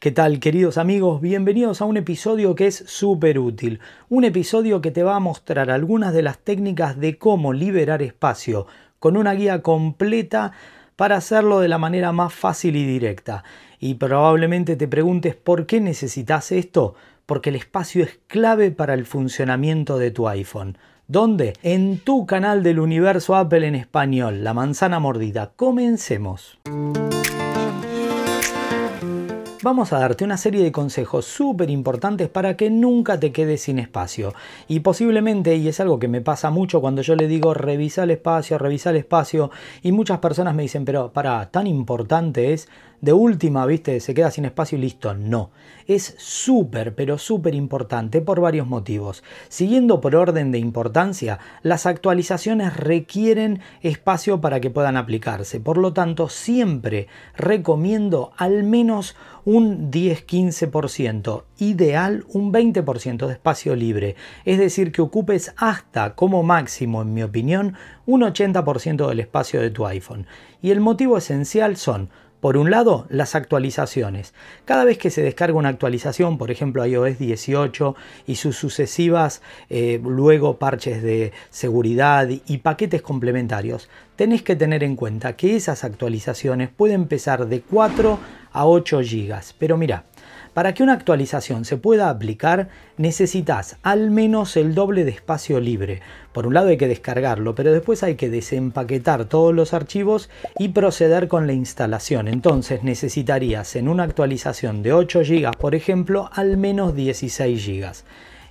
¿Qué tal queridos amigos? Bienvenidos a un episodio que es súper útil, un episodio que te va a mostrar algunas de las técnicas de cómo liberar espacio, con una guía completa para hacerlo de la manera más fácil y directa. Y probablemente te preguntes por qué necesitas esto, porque el espacio es clave para el funcionamiento de tu iPhone. ¿Dónde? En tu canal del universo Apple en español, La Manzana Mordida. Comencemos vamos a darte una serie de consejos súper importantes para que nunca te quedes sin espacio. Y posiblemente, y es algo que me pasa mucho cuando yo le digo revisa el espacio, revisa el espacio, y muchas personas me dicen, pero para, tan importante es, de última, viste, se queda sin espacio y listo. No, es súper, pero súper importante por varios motivos. Siguiendo por orden de importancia, las actualizaciones requieren espacio para que puedan aplicarse. Por lo tanto, siempre recomiendo al menos un 10-15%, ideal un 20% de espacio libre, es decir, que ocupes hasta como máximo, en mi opinión, un 80% del espacio de tu iPhone. Y el motivo esencial son por un lado, las actualizaciones. Cada vez que se descarga una actualización, por ejemplo iOS 18 y sus sucesivas eh, luego parches de seguridad y paquetes complementarios, tenés que tener en cuenta que esas actualizaciones pueden pesar de 4 a 8 GB. Pero mira, para que una actualización se pueda aplicar, necesitas al menos el doble de espacio libre. Por un lado hay que descargarlo, pero después hay que desempaquetar todos los archivos y proceder con la instalación. Entonces necesitarías en una actualización de 8 GB, por ejemplo, al menos 16 GB.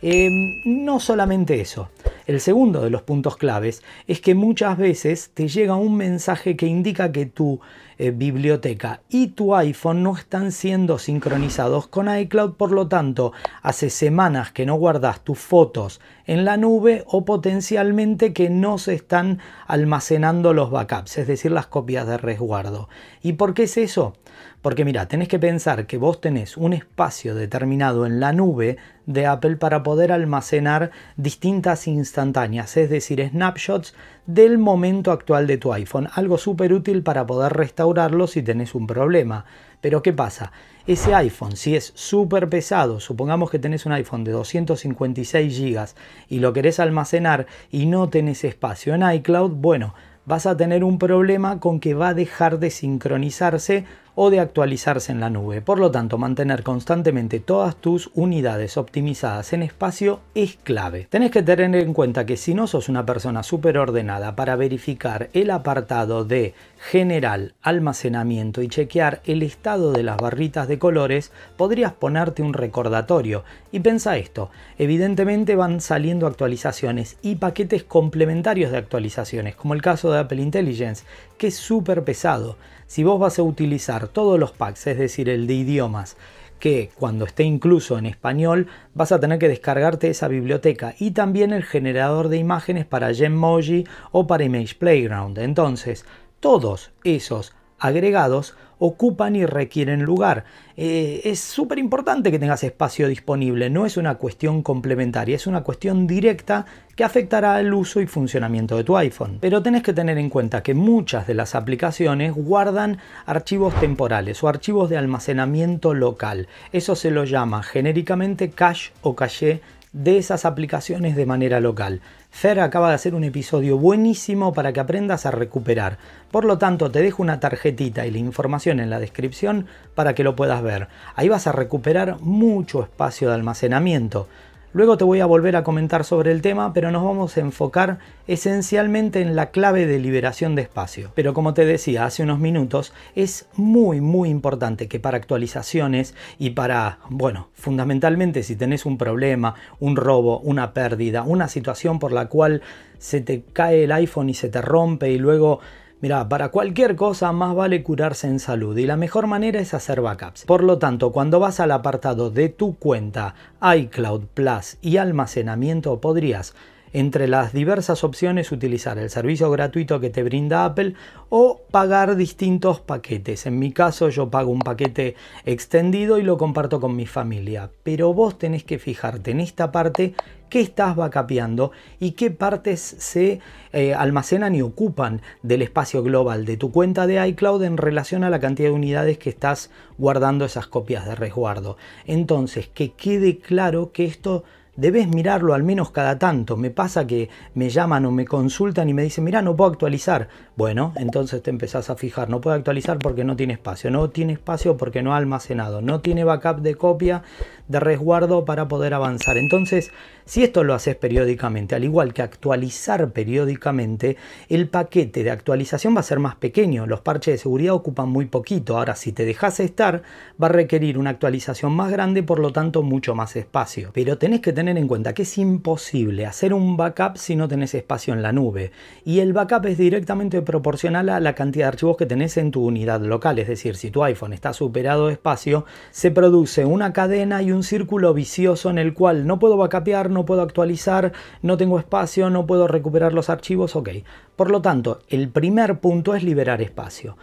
Em, no solamente eso, el segundo de los puntos claves es que muchas veces te llega un mensaje que indica que tu eh, biblioteca y tu iPhone no están siendo sincronizados con iCloud, por lo tanto, hace semanas que no guardas tus fotos en la nube o potencialmente que no se están almacenando los backups, es decir, las copias de resguardo. ¿Y por qué es eso? Porque mira, tenés que pensar que vos tenés un espacio determinado en la nube de Apple para poder almacenar distintas instantáneas, es decir, snapshots del momento actual de tu iPhone. Algo súper útil para poder restaurarlo si tenés un problema. Pero ¿qué pasa? Ese iPhone, si es súper pesado, supongamos que tenés un iPhone de 256 GB y lo querés almacenar y no tenés espacio en iCloud, bueno, vas a tener un problema con que va a dejar de sincronizarse o de actualizarse en la nube. Por lo tanto, mantener constantemente todas tus unidades optimizadas en espacio es clave. Tenés que tener en cuenta que si no sos una persona súper ordenada para verificar el apartado de general, almacenamiento y chequear el estado de las barritas de colores, podrías ponerte un recordatorio. Y pensa esto, evidentemente van saliendo actualizaciones y paquetes complementarios de actualizaciones, como el caso de Apple Intelligence, que es súper pesado. Si vos vas a utilizar todos los packs, es decir, el de idiomas, que cuando esté incluso en español vas a tener que descargarte esa biblioteca y también el generador de imágenes para Genmoji o para Image Playground. Entonces, todos esos agregados ocupan y requieren lugar. Eh, es súper importante que tengas espacio disponible, no es una cuestión complementaria, es una cuestión directa que afectará el uso y funcionamiento de tu iPhone. Pero tenés que tener en cuenta que muchas de las aplicaciones guardan archivos temporales o archivos de almacenamiento local. Eso se lo llama genéricamente cache o caché de esas aplicaciones de manera local. Fer acaba de hacer un episodio buenísimo para que aprendas a recuperar. Por lo tanto, te dejo una tarjetita y la información en la descripción para que lo puedas ver. Ahí vas a recuperar mucho espacio de almacenamiento. Luego te voy a volver a comentar sobre el tema, pero nos vamos a enfocar esencialmente en la clave de liberación de espacio. Pero como te decía hace unos minutos, es muy muy importante que para actualizaciones y para, bueno, fundamentalmente si tenés un problema, un robo, una pérdida, una situación por la cual se te cae el iPhone y se te rompe y luego Mira, para cualquier cosa más vale curarse en salud y la mejor manera es hacer backups. Por lo tanto, cuando vas al apartado de tu cuenta, iCloud Plus y almacenamiento, podrías entre las diversas opciones utilizar el servicio gratuito que te brinda Apple o pagar distintos paquetes. En mi caso yo pago un paquete extendido y lo comparto con mi familia, pero vos tenés que fijarte en esta parte qué estás vacapeando y qué partes se eh, almacenan y ocupan del espacio global de tu cuenta de iCloud en relación a la cantidad de unidades que estás guardando esas copias de resguardo. Entonces, que quede claro que esto debes mirarlo al menos cada tanto. Me pasa que me llaman o me consultan y me dicen, mira, no puedo actualizar. Bueno, entonces te empezás a fijar, no puedo actualizar porque no tiene espacio, no tiene espacio porque no ha almacenado, no tiene backup de copia de resguardo para poder avanzar. Entonces, si esto lo haces periódicamente, al igual que actualizar periódicamente, el paquete de actualización va a ser más pequeño, los parches de seguridad ocupan muy poquito. Ahora, si te dejas estar, va a requerir una actualización más grande, por lo tanto, mucho más espacio. Pero tenés que tener en cuenta que es imposible hacer un backup si no tenés espacio en la nube. Y el backup es directamente proporcional a la cantidad de archivos que tenés en tu unidad local. Es decir, si tu iPhone está superado de espacio, se produce una cadena y un círculo vicioso en el cual no puedo backupear, no puedo actualizar, no tengo espacio, no puedo recuperar los archivos, ok. Por lo tanto, el primer punto es liberar espacio.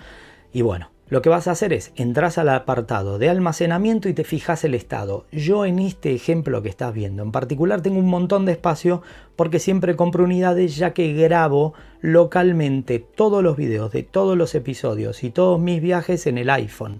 Y bueno, lo que vas a hacer es, entras al apartado de almacenamiento y te fijas el estado. Yo en este ejemplo que estás viendo, en particular tengo un montón de espacio porque siempre compro unidades ya que grabo localmente todos los videos de todos los episodios y todos mis viajes en el iPhone.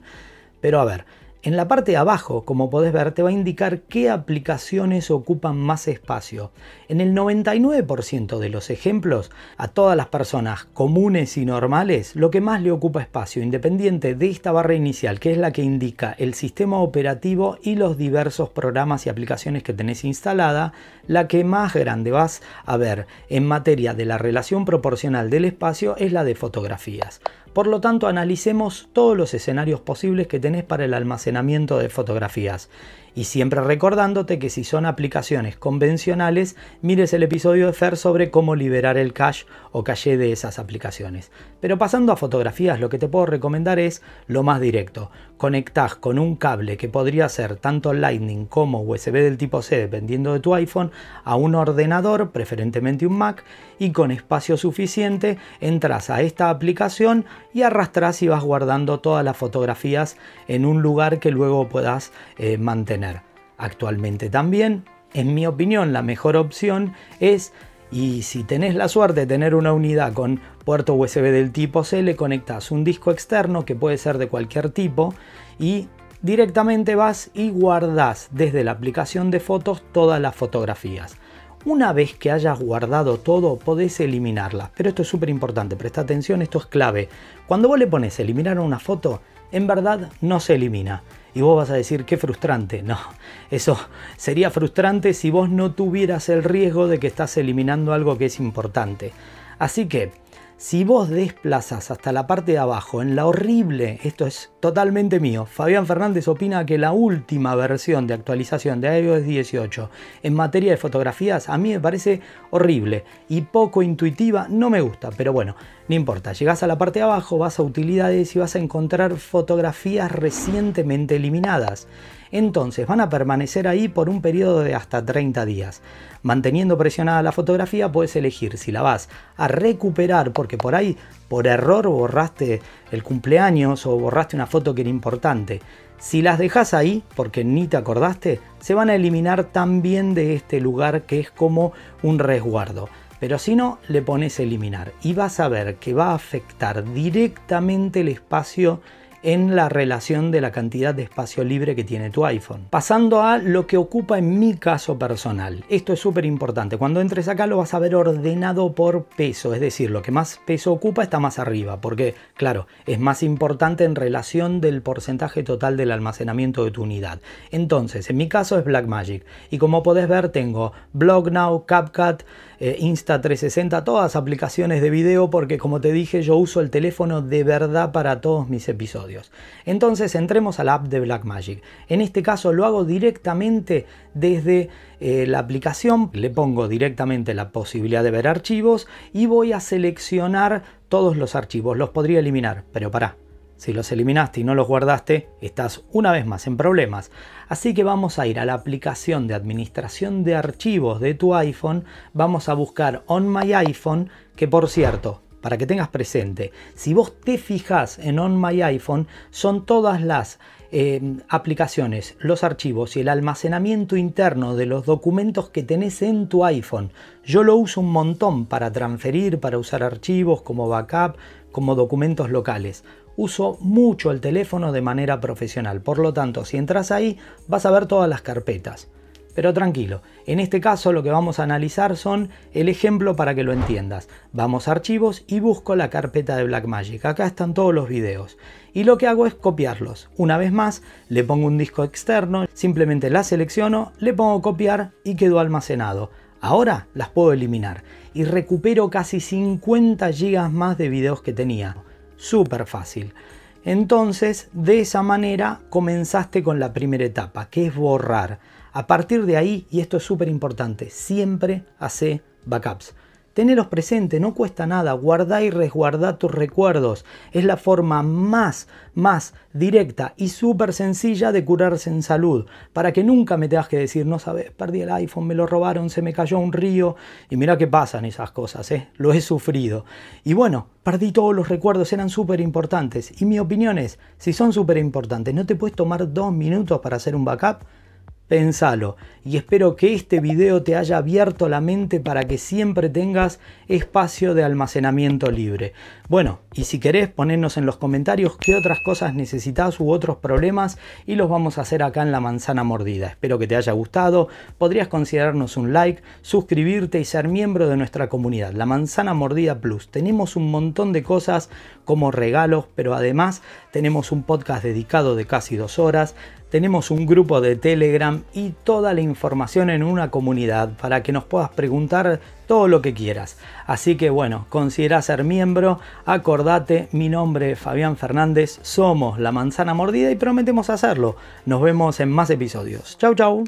Pero a ver, en la parte de abajo, como podés ver, te va a indicar qué aplicaciones ocupan más espacio. En el 99% de los ejemplos, a todas las personas comunes y normales, lo que más le ocupa espacio, independiente de esta barra inicial, que es la que indica el sistema operativo y los diversos programas y aplicaciones que tenés instalada, la que más grande vas a ver en materia de la relación proporcional del espacio es la de fotografías. Por lo tanto, analicemos todos los escenarios posibles que tenés para el almacenamiento de fotografías y siempre recordándote que si son aplicaciones convencionales, mires el episodio de Fer sobre cómo liberar el cache o caché de esas aplicaciones. Pero pasando a fotografías, lo que te puedo recomendar es lo más directo. Conectás con un cable que podría ser tanto Lightning como USB del tipo C, dependiendo de tu iPhone, a un ordenador, preferentemente un Mac, y con espacio suficiente entras a esta aplicación y arrastras y vas guardando todas las fotografías en un lugar que luego puedas eh, mantener. Actualmente también, en mi opinión, la mejor opción es, y si tenés la suerte de tener una unidad con puerto USB del tipo C, le conectas un disco externo que puede ser de cualquier tipo y directamente vas y guardas desde la aplicación de fotos todas las fotografías. Una vez que hayas guardado todo, podés eliminarlas. Pero esto es súper importante, presta atención, esto es clave. Cuando vos le pones eliminar una foto, en verdad no se elimina. Y vos vas a decir, qué frustrante. No, eso sería frustrante si vos no tuvieras el riesgo de que estás eliminando algo que es importante. Así que, si vos desplazas hasta la parte de abajo, en la horrible, esto es totalmente mío, Fabián Fernández opina que la última versión de actualización de iOS 18 en materia de fotografías a mí me parece horrible y poco intuitiva, no me gusta, pero bueno, no importa, llegás a la parte de abajo, vas a utilidades y vas a encontrar fotografías recientemente eliminadas. Entonces van a permanecer ahí por un periodo de hasta 30 días. Manteniendo presionada la fotografía puedes elegir si la vas a recuperar porque por ahí por error borraste el cumpleaños o borraste una foto que era importante. Si las dejas ahí, porque ni te acordaste, se van a eliminar también de este lugar que es como un resguardo. Pero si no, le pones eliminar y vas a ver que va a afectar directamente el espacio en la relación de la cantidad de espacio libre que tiene tu iPhone. Pasando a lo que ocupa en mi caso personal. Esto es súper importante. Cuando entres acá lo vas a ver ordenado por peso, es decir, lo que más peso ocupa está más arriba, porque claro, es más importante en relación del porcentaje total del almacenamiento de tu unidad. Entonces, en mi caso es Blackmagic y como podés ver tengo BlogNow, CapCut, eh, Insta360, todas aplicaciones de video porque como te dije yo uso el teléfono de verdad para todos mis episodios. Entonces entremos a la app de Blackmagic. En este caso lo hago directamente desde eh, la aplicación. Le pongo directamente la posibilidad de ver archivos y voy a seleccionar todos los archivos. Los podría eliminar, pero para Si los eliminaste y no los guardaste, estás una vez más en problemas. Así que vamos a ir a la aplicación de administración de archivos de tu iPhone. Vamos a buscar On My iPhone, que por cierto, para que tengas presente, si vos te fijas en On My iPhone, son todas las eh, aplicaciones, los archivos y el almacenamiento interno de los documentos que tenés en tu iPhone. Yo lo uso un montón para transferir, para usar archivos como backup, como documentos locales. Uso mucho el teléfono de manera profesional, por lo tanto, si entras ahí, vas a ver todas las carpetas. Pero tranquilo, en este caso lo que vamos a analizar son el ejemplo para que lo entiendas. Vamos a archivos y busco la carpeta de Blackmagic. Acá están todos los videos. Y lo que hago es copiarlos. Una vez más, le pongo un disco externo, simplemente la selecciono, le pongo copiar y quedó almacenado. Ahora las puedo eliminar y recupero casi 50 GB más de videos que tenía. Súper fácil. Entonces, de esa manera comenzaste con la primera etapa, que es borrar. A partir de ahí, y esto es súper importante, siempre hace backups. Teneros presente, no cuesta nada, guardá y resguardá tus recuerdos. Es la forma más, más directa y súper sencilla de curarse en salud, para que nunca me tengas que decir, no sabes, perdí el iPhone, me lo robaron, se me cayó un río, y mira qué pasan esas cosas, ¿eh? lo he sufrido. Y bueno, perdí todos los recuerdos, eran súper importantes, y mi opinión es, si son súper importantes, no te puedes tomar dos minutos para hacer un backup, Pensalo y espero que este video te haya abierto la mente para que siempre tengas espacio de almacenamiento libre. Bueno, y si querés ponernos en los comentarios qué otras cosas necesitas u otros problemas y los vamos a hacer acá en la manzana mordida. Espero que te haya gustado, podrías considerarnos un like, suscribirte y ser miembro de nuestra comunidad, la manzana mordida plus. Tenemos un montón de cosas como regalos, pero además tenemos un podcast dedicado de casi dos horas, tenemos un grupo de Telegram y toda la información en una comunidad para que nos puedas preguntar todo lo que quieras. Así que bueno, considera ser miembro, acordate, mi nombre es Fabián Fernández, somos La Manzana Mordida y prometemos hacerlo. Nos vemos en más episodios. Chau chau.